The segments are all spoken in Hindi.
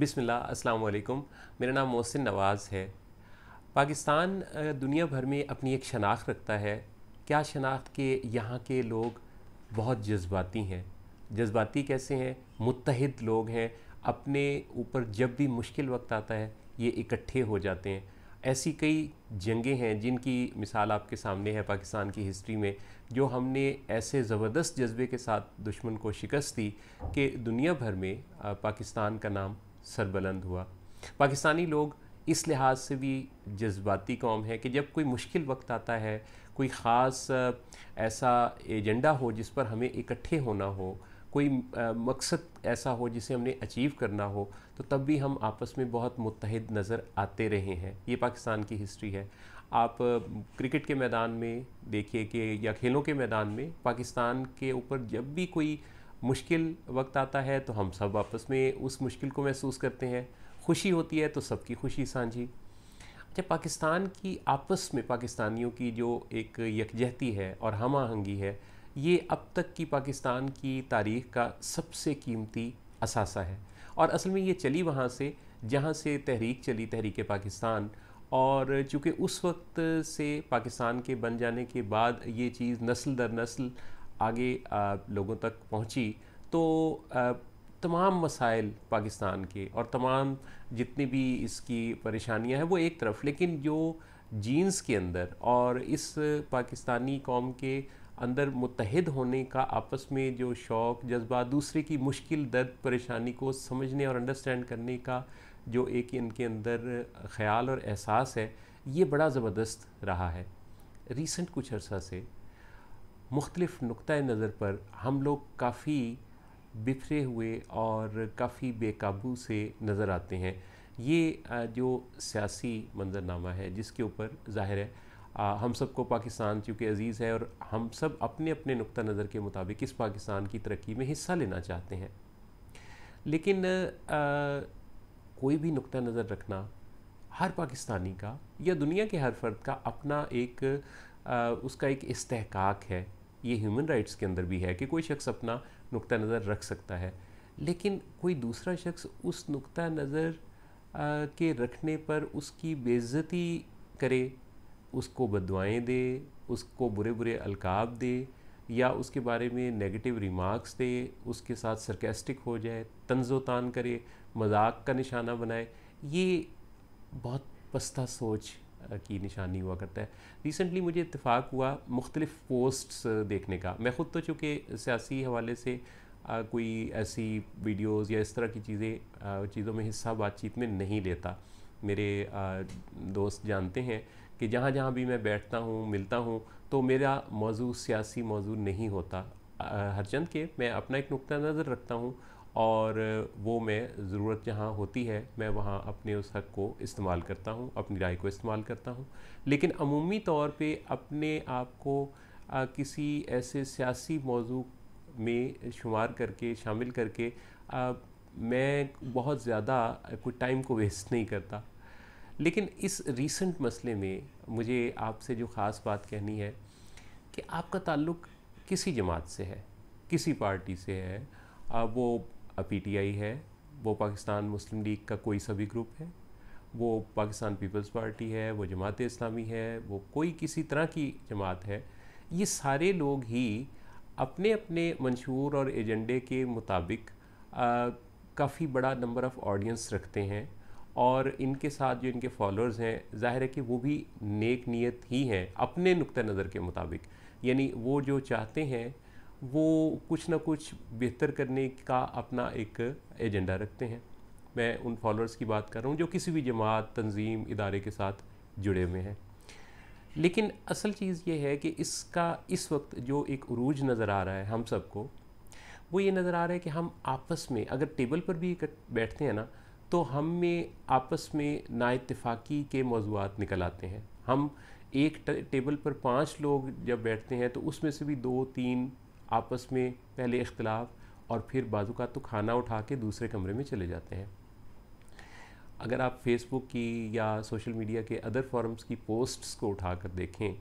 बिसमिल्ल अस्सलाम मेरा नाम मोहसिन नवाज़ है पाकिस्तान दुनिया भर में अपनी एक शनाख्त रखता है क्या शनाख्त के यहाँ के लोग बहुत जज्बाती हैं जज्बाती कैसे हैं मुतहद लोग हैं अपने ऊपर जब भी मुश्किल वक्त आता है ये इकट्ठे हो जाते हैं ऐसी कई जंगें हैं जिनकी मिसाल आपके सामने है पाकिस्तान की हिस्ट्री में जो हमने ऐसे ज़बरदस्त जज्बे के साथ दुश्मन को शिकस्त दी कि दुनिया भर में पाकिस्तान का नाम सरबलंद हुआ पाकिस्तानी लोग इस लिहाज से भी जज्बाती कौम है कि जब कोई मुश्किल वक्त आता है कोई ख़ास ऐसा एजेंडा हो जिस पर हमें इकट्ठे होना हो कोई मकसद ऐसा हो जिसे हमने अचीव करना हो तो तब भी हम आपस में बहुत मुतहद नज़र आते रहे हैं ये पाकिस्तान की हिस्ट्री है आप क्रिकेट के मैदान में देखिए कि या खेलों के मैदान में पाकिस्तान के ऊपर जब भी कोई मुश्किल वक्त आता है तो हम सब आपस में उस मुश्किल को महसूस करते हैं खुशी होती है तो सबकी खुशी सांझी अच्छा पाकिस्तान की आपस में पाकिस्तानियों की जो एक यकजहती है और हम आहंगी है ये अब तक की पाकिस्तान की तारीख का सबसे कीमती असासा है और असल में ये चली वहाँ से जहाँ से तहरीक चली तहरीक पाकिस्तान और चूँकि उस वक्त से पाकिस्तान के बन जाने के बाद ये चीज़ नस्ल दर नस्ल आगे लोगों तक पहुंची तो तमाम मसाइल पाकिस्तान के और तमाम जितनी भी इसकी परेशानियां हैं वो एक तरफ लेकिन जो जीन्स के अंदर और इस पाकिस्तानी कौम के अंदर मुतहद होने का आपस में जो शौक़ जज्बा दूसरे की मुश्किल दर्द परेशानी को समझने और अंडरस्टैंड करने का जो एक इनके अंदर ख्याल और एहसास है ये बड़ा ज़बरदस्त रहा है रीसेंट कुछ अर्सा से मुख्तलफ़ नुक़ नज़र पर हम लोग काफ़ी बिखरे हुए और काफ़ी बेकाबू से नज़र आते हैं ये जो सियासी मंजरनामा है जिसके ऊपर ज़ाहिर है आ, हम सबको पाकिस्तान चूँकि अज़ीज़ है और हम सब अपने अपने नुक़ नज़र के मुताबिक इस पाकिस्तान की तरक्की में हिस्सा लेना चाहते हैं लेकिन आ, कोई भी नुक़ नज़र रखना हर पाकिस्तानी का या दुनिया के हर फर्द का अपना एक आ, उसका एक इस्तेकाक है ये ह्यूमन राइट्स के अंदर भी है कि कोई शख्स अपना नुक्ता नज़र रख सकता है लेकिन कोई दूसरा शख्स उस नुक्ता नज़र के रखने पर उसकी बेज़ती करे उसको बदवाएँ दे उसको बुरे बुरे अलकाब दे या उसके बारे में नेगेटिव रिमार्क्स दे उसके साथ सरकेस्टिक हो जाए तंजो तान करे मजाक का निशाना बनाए ये बहुत पस्ता सोच की निशानी हुआ करता है रिसेंटली मुझे इतफ़ाक़ हुआ मुख्तलिफ़ पोस्ट्स देखने का मैं ख़ुद तो चूँकि सियासी हवाले से आ, कोई ऐसी वीडियोस या इस तरह की चीज़ें चीज़ों में हिस्सा बातचीत में नहीं लेता मेरे आ, दोस्त जानते हैं कि जहाँ जहाँ भी मैं बैठता हूँ मिलता हूँ तो मेरा मौजू सियासी मौजू नहीं होता हरचंद के मैं अपना एक नुक़ नज़र रखता हूँ और वो मैं ज़रूरत जहाँ होती है मैं वहाँ अपने उस हक को इस्तेमाल करता हूँ अपनी राय को इस्तेमाल करता हूँ लेकिन अमूमी तौर पे अपने आप को किसी ऐसे सियासी मौजू में शुमार करके शामिल करके आ, मैं बहुत ज़्यादा कोई टाइम को वेस्ट नहीं करता लेकिन इस रीसेंट मसले में मुझे आपसे जो ख़ास बात कहनी है कि आपका ताल्लुक किसी जमात से है किसी पार्टी से है आ, वो पीटीआई है वो पाकिस्तान मुस्लिम लीग का कोई सा भी ग्रुप है वो पाकिस्तान पीपल्स पार्टी है वो जमात इस्लामी है वो कोई किसी तरह की जमात है ये सारे लोग ही अपने अपने मंशूर और एजेंडे के मुताबिक काफ़ी बड़ा नंबर ऑफ़ ऑडियंस रखते हैं और इनके साथ जो इनके फॉलोअर्स हैं जाहिर है कि वो भी नेक नीयत ही हैं अपने नुक़ नज़र के मुताबिक यानी वो जो चाहते हैं वो कुछ ना कुछ बेहतर करने का अपना एक एजेंडा रखते हैं मैं उन फॉलोअर्स की बात कर रहा हूँ जो किसी भी जमात तंजीम इदारे के साथ जुड़े हुए हैं लेकिन असल चीज़ ये है कि इसका इस वक्त जो एक उरूज नज़र आ रहा है हम सबको वो ये नज़र आ रहा है कि हम आपस में अगर टेबल पर भी बैठते हैं ना तो हम में आपस में नाइतफाक़ी के मौजूद निकल आते हैं हम एक टेबल पर पांच लोग जब बैठते हैं तो उसमें से भी दो तीन आपस में पहले इख्तलाफ और फिर बाजू का तो खाना उठा के दूसरे कमरे में चले जाते हैं अगर आप फेसबुक की या सोशल मीडिया के अदर फॉरम्स की पोस्ट्स को उठा कर देखें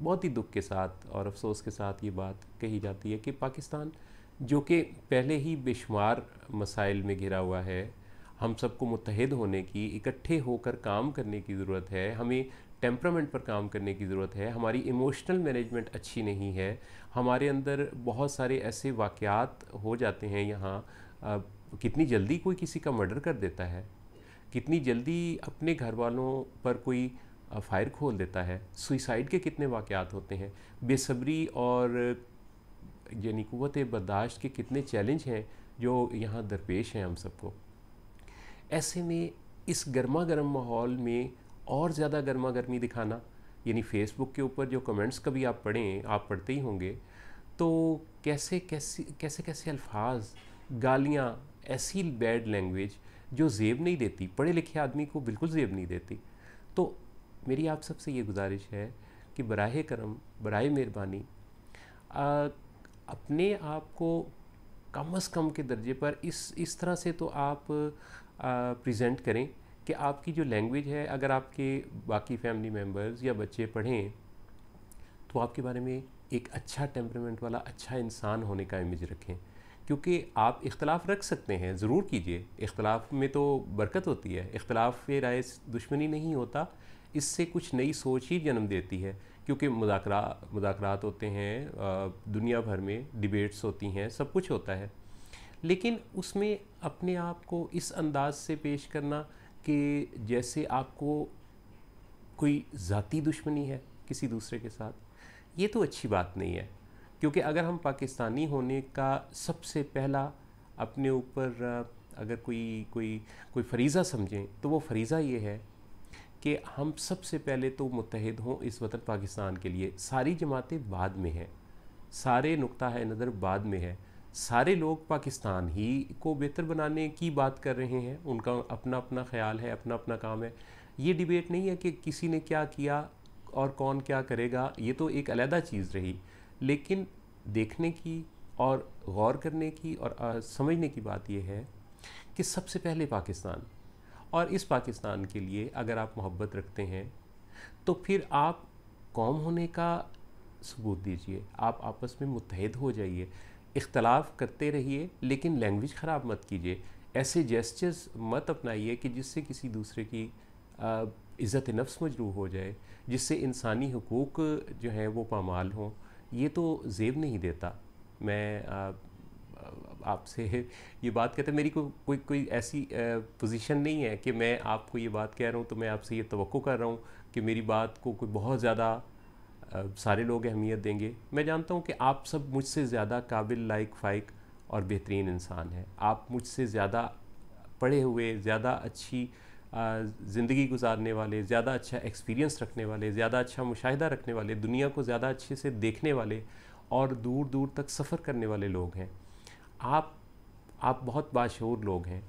बहुत ही दुख के साथ और अफसोस के साथ ये बात कही जाती है कि पाकिस्तान जो कि पहले ही बेशुमार मसाइल में घिरा हुआ है हम सबको मुतहद होने की इकट्ठे होकर काम करने की ज़रूरत है हमें टेम्परामेंट पर काम करने की ज़रूरत है हमारी इमोशनल मैनेजमेंट अच्छी नहीं है हमारे अंदर बहुत सारे ऐसे वाक़ात हो जाते हैं यहाँ कितनी जल्दी कोई किसी का मर्डर कर देता है कितनी जल्दी अपने घर वालों पर कोई फायर खोल देता है सुइसाइड के कितने वाक़ात होते हैं बेसब्री और यानी कुत बर्दाश्त के कितने चैलेंज हैं जो यहाँ दरपेश हैं हम सबको ऐसे में इस गर्मा गर्म माहौल में और ज़्यादा गर्मा गर्मी दिखाना यानी फेसबुक के ऊपर जो कमेंट्स कभी आप पढ़ें आप पढ़ते ही होंगे तो कैसे कैसे कैसे कैसे अल्फाज गालियाँ ऐसी बैड लैंग्वेज जो जेब नहीं देती पढ़े लिखे आदमी को बिल्कुल जेब नहीं देती तो मेरी आप सबसे ये गुजारिश है कि बर करम बर मेहरबानी अपने आप को कम अज़ कम के दर्जे पर इस इस तरह से तो आप प्रेजेंट करें कि आपकी जो लैंग्वेज है अगर आपके बाकी फैमिली मेम्बर्स या बच्चे पढ़ें तो आपके बारे में एक अच्छा टेम्परमेंट वाला अच्छा इंसान होने का इमेज रखें क्योंकि आप इख्तलाफ रख सकते हैं ज़रूर कीजिए इख्तलाफ में तो बरकत होती है इख्तलाफ राय दुश्मनी नहीं होता इससे कुछ नई सोच ही जन्म देती है क्योंकि मुदाकरा मुदाकरात होते हैं दुनिया भर में डिबेट्स होती हैं सब कुछ होता है लेकिन उसमें अपने आप को इस अंदाज से पेश करना कि जैसे आपको कोई ज़ाती दुश्मनी है किसी दूसरे के साथ ये तो अच्छी बात नहीं है क्योंकि अगर हम पाकिस्तानी होने का सबसे पहला अपने ऊपर अगर कोई कोई कोई फरीज़ा समझें तो वो फरीज़ा ये है कि हम सबसे पहले तो मुतहद हों इस वतन पाकिस्तान के लिए सारी जमातें बाद में हैं सारे नुक़ नज़र बाद में है सारे लोग पाकिस्तान ही को बेहतर बनाने की बात कर रहे हैं उनका अपना अपना ख्याल है अपना अपना काम है ये डिबेट नहीं है कि किसी ने क्या किया और कौन क्या करेगा ये तो एक अलहदा चीज़ रही लेकिन देखने की और गौर करने की और समझने की बात यह है कि सबसे पहले पाकिस्तान और इस पाकिस्तान के लिए अगर आप मोहब्बत रखते हैं तो फिर आप कौम होने का सबूत दीजिए आप आपस में मुतहद हो जाइए इख्तलाफ करते रहिए लेकिन लैंग्वेज ख़राब मत कीजिए ऐसे जेस्चर्स मत अपनाइए कि जिससे किसी दूसरे की इज़्ज़त नफ्स मजरू हो जाए जिससे इंसानी हकूक़ जो हैं वो पामाल हों ये तो जेब नहीं देता मैं आपसे ये बात कहते मेरी को, कोई कोई ऐसी पोजीशन नहीं है कि मैं आपको ये बात कह रहा हूँ तो मैं आपसे ये तो कर रहा हूँ कि मेरी बात को कोई बहुत ज़्यादा सारे लोग अहमियत देंगे मैं जानता हूँ कि आप सब मुझसे ज़्यादा काबिल लाइक फ़ाइक और बेहतरीन इंसान हैं आप मुझसे ज़्यादा पढ़े हुए ज़्यादा अच्छी ज़िंदगी गुजारने वाले ज़्यादा अच्छा एक्सपीरियंस रखने वाले ज़्यादा अच्छा मुशाहिदा रखने वाले दुनिया को ज़्यादा अच्छे से देखने वाले और दूर दूर तक सफ़र करने वाले लोग हैं आप आप बहुत बाशूर लोग हैं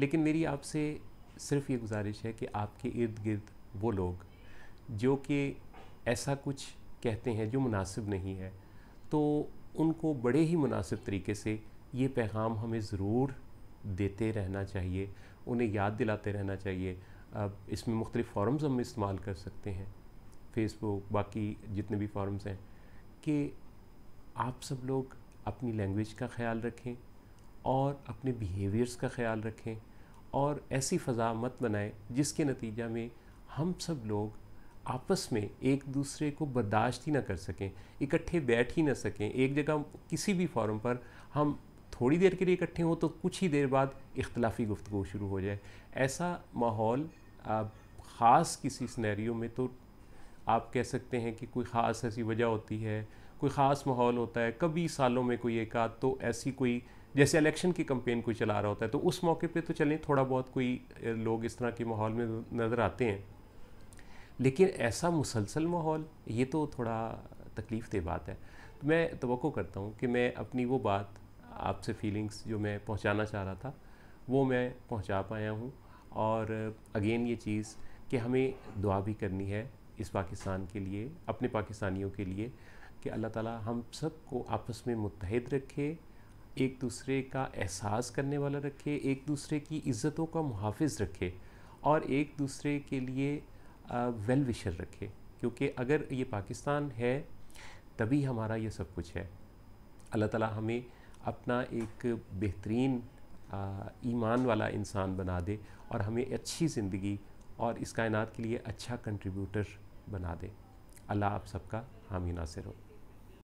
लेकिन मेरी आपसे सिर्फ ये गुजारिश है कि आपके इर्द गिर्द वो लोग जो कि ऐसा कुछ कहते हैं जो मुनासिब नहीं है तो उनको बड़े ही मुनासिब तरीके से ये पैगाम हमें ज़रूर देते रहना चाहिए उन्हें याद दिलाते रहना चाहिए अब इसमें मुख्तलिफ़ फॉर्म्स हम इस्तेमाल कर सकते हैं फेसबुक बाकी जितने भी फॉर्म्स हैं कि आप सब लोग अपनी लैंग्वेज का ख्याल रखें और अपने बिहेवियर्स का ख्याल रखें और ऐसी फ़ज़ा मत बनाएं जिसके नतीजा में हम सब लोग आपस में एक दूसरे को बर्दाश्त ही ना कर सकें इकट्ठे बैठ ही ना सकें एक जगह किसी भी फॉरम पर हम थोड़ी देर के लिए इकट्ठे हों तो कुछ ही देर बाद इख्तलाफी गुफ्तु शुरू हो जाए ऐसा माहौल आप ख़ास किसी स्नैरियो में तो आप कह सकते हैं कि कोई ख़ास ऐसी वजह होती है कोई ख़ास माहौल होता है कभी सालों में कोई एक आध तो ऐसी कोई जैसे इलेक्शन की कंपेन कोई चला रहा होता है तो उस मौके पे तो चलें थोड़ा बहुत कोई लोग इस तरह के माहौल में नज़र आते हैं लेकिन ऐसा मुसलसल माहौल ये तो थोड़ा तकलीफ़ दे बात है तो मैं तो करता हूँ कि मैं अपनी वो बात आपसे फीलिंग्स जो मैं पहुँचाना चाह रहा था वो मैं पहुँचा पाया हूँ और अगेन ये चीज़ कि हमें दुआ भी करनी है इस पाकिस्तान के लिए अपने पाकिस्तानियों के लिए कि अल्लाह ताला हम सबको आपस में मुतहद रखे एक दूसरे का एहसास करने वाला रखे एक दूसरे की इज़्ज़तों का मुहाफ़ रखे और एक दूसरे के लिए वेल विशर रखे क्योंकि अगर ये पाकिस्तान है तभी हमारा ये सब कुछ है अल्लाह ताला हमें अपना एक बेहतरीन ईमान वाला इंसान बना दे और हमें अच्छी ज़िंदगी और इस कायनात के लिए अच्छा कंट्रीब्यूटर बना दे अल्लाह आप सबका हामी नासिर हो